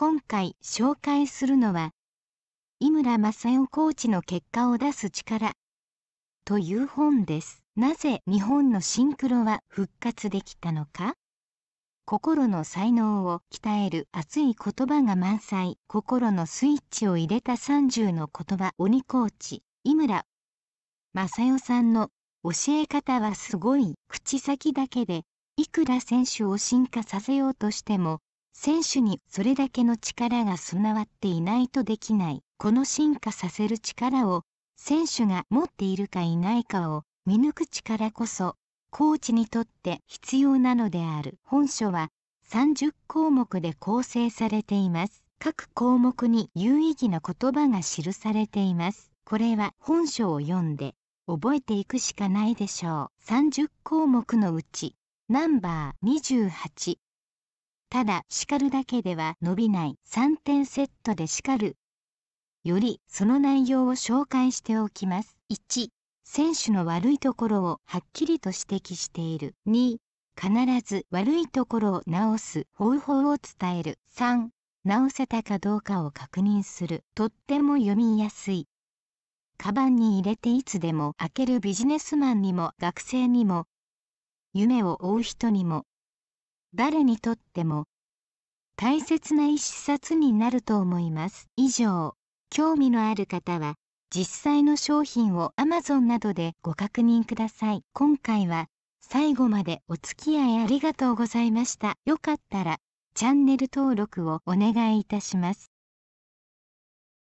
今回紹介するのは井村正代コーチの結果を出す力という本ですなぜ日本のシンクロは復活できたのか心の才能を鍛える熱い言葉が満載心のスイッチを入れた30の言葉鬼コーチ井村正代さんの教え方はすごい口先だけでいくら選手を進化させようとしても選手にそれだけの力が備わっていないとできないこの進化させる力を選手が持っているかいないかを見抜く力こそコーチにとって必要なのである本書は30項目で構成されています各項目に有意義な言葉が記されていますこれは本書を読んで覚えていくしかないでしょう30項目のうちナンバー28ただ叱るだけでは伸びない3点セットで叱るよりその内容を紹介しておきます1選手の悪いところをはっきりと指摘している2必ず悪いところを直す方法を伝える3直せたかどうかを確認するとっても読みやすいカバンに入れていつでも開けるビジネスマンにも学生にも夢を追う人にも誰にとっても大切な一冊になると思います以上興味のある方は実際の商品を Amazon などでご確認ください今回は最後までお付き合いありがとうございましたよかったらチャンネル登録をお願いいたします